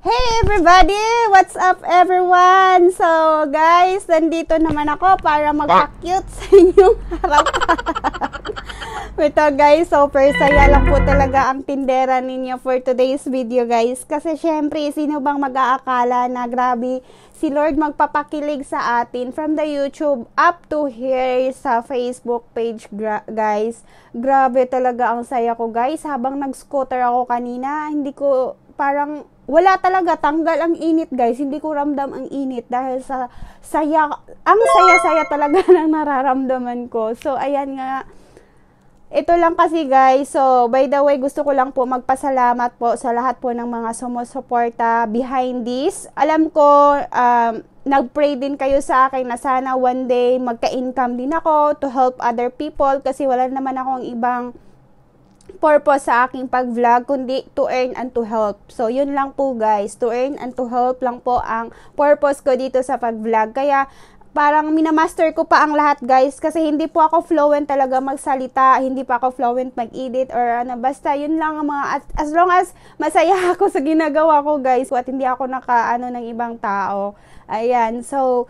Hey everybody! What's up everyone? So guys, nandito naman ako para magpa-cute sa inyong harapan. Ito guys, super saya lang po talaga ang tindera ninyo for today's video guys. Kasi syempre, sino bang mag-aakala na grabe si Lord magpapakilig sa atin from the YouTube up to here sa Facebook page gra guys. Grabe talaga ang saya ko guys. Habang nag-scooter ako kanina, hindi ko parang wala talaga tanggal ang init guys hindi ko ramdam ang init dahil sa saya ang saya-saya talaga ng nararamdaman ko so ayan nga ito lang kasi guys, so by the way, gusto ko lang po magpasalamat po sa lahat po ng mga sumusuporta behind this. Alam ko, um, nag din kayo sa akin na sana one day magka-income din ako to help other people kasi wala naman akong ibang purpose sa aking pag-vlog kundi to earn and to help. So, yun lang po guys. To earn and to help lang po ang purpose ko dito sa pag-vlog. Kaya, parang minamaster ko pa ang lahat guys kasi hindi po ako fluent talaga magsalita, hindi pa ako fluent mag-edit or ano, basta yun lang ang mga as, as long as masaya ako sa ginagawa ko guys at hindi ako naka ano ng ibang tao. Ayan, so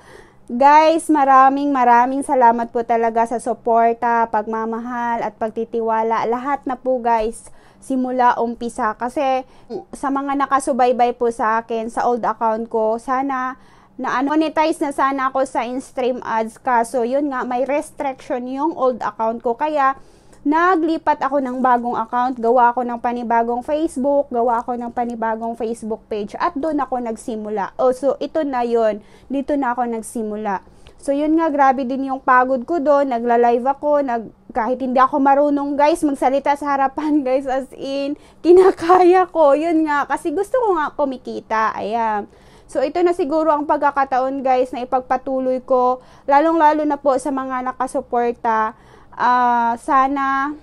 Guys, maraming maraming salamat po talaga sa suporta, pagmamahal at pagtitiwala. Lahat na po guys, simula umpisa. Kasi sa mga nakasubaybay po sa akin, sa old account ko, sana na monetize na sana ako sa in-stream ads. Kaso yun nga, may restriction yung old account ko. Kaya naglipat ako ng bagong account, gawa ako ng panibagong Facebook, gawa ako ng panibagong Facebook page at doon ako nagsimula. Oh, so ito na 'yon. Dito na ako nagsimula. So yun nga, grabe din yung pagod ko doon. Nagla-live ako, nag kahit hindi ako marunong guys magsalita sa harapan guys as in kinakaya ko yun nga kasi gusto ko nga kumikita ayan So, ito na siguro ang pagkakataon guys na ipagpatuloy ko, lalong-lalo na po sa mga nakasuporta uh, sana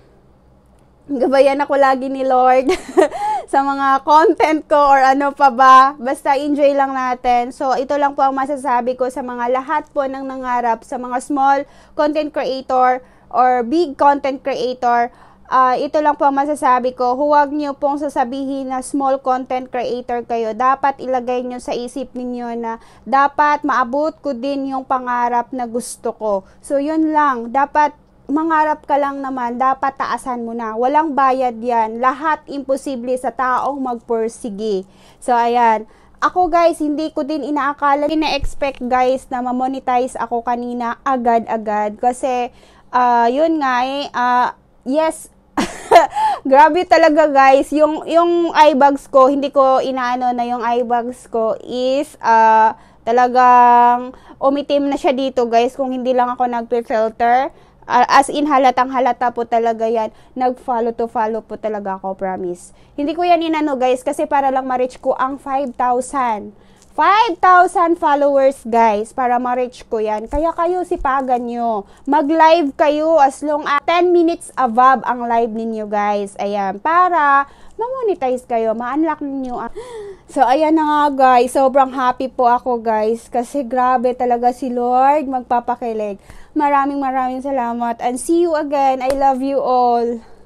gabayan ako lagi ni Lord sa mga content ko or ano pa ba. Basta enjoy lang natin. So, ito lang po ang masasabi ko sa mga lahat po ng nangarap sa mga small content creator or big content creator. Uh, ito lang po ang masasabi ko. Huwag niyo pong sasabihin na small content creator kayo. Dapat ilagay niyo sa isip ninyo na dapat maabot ko din yung pangarap na gusto ko. So, yun lang. Dapat mangarap ka lang naman, dapat taasan mo na. Walang bayad yan. Lahat imposible sa taong magpursige. So, ayan. Ako guys, hindi ko din inaakala, ina-expect guys na ma-monetize ako kanina agad-agad. Kasi, uh, yun nga eh, uh, yes, grabe talaga guys. Yung, yung eyebags ko, hindi ko inaano na yung eyebags ko is, uh, talagang umitim na siya dito guys kung hindi lang ako nag filter Uh, as in, halatang halata po talaga yan. Nag-follow to follow po talaga ako, promise. Hindi ko yan inano, guys, kasi para lang ma-reach ko ang 5,000. 5,000 followers, guys, para ma-reach ko yan. Kaya kayo, sipagan nyo. Mag-live kayo as long as 10 minutes above ang live ninyo, guys. Ayan, para ma-monetize kayo, ma-unlock ninyo ang... So, ayan na nga guys. Sobrang happy po ako guys. Kasi grabe talaga si Lord magpapakilig. Maraming maraming salamat. And see you again. I love you all.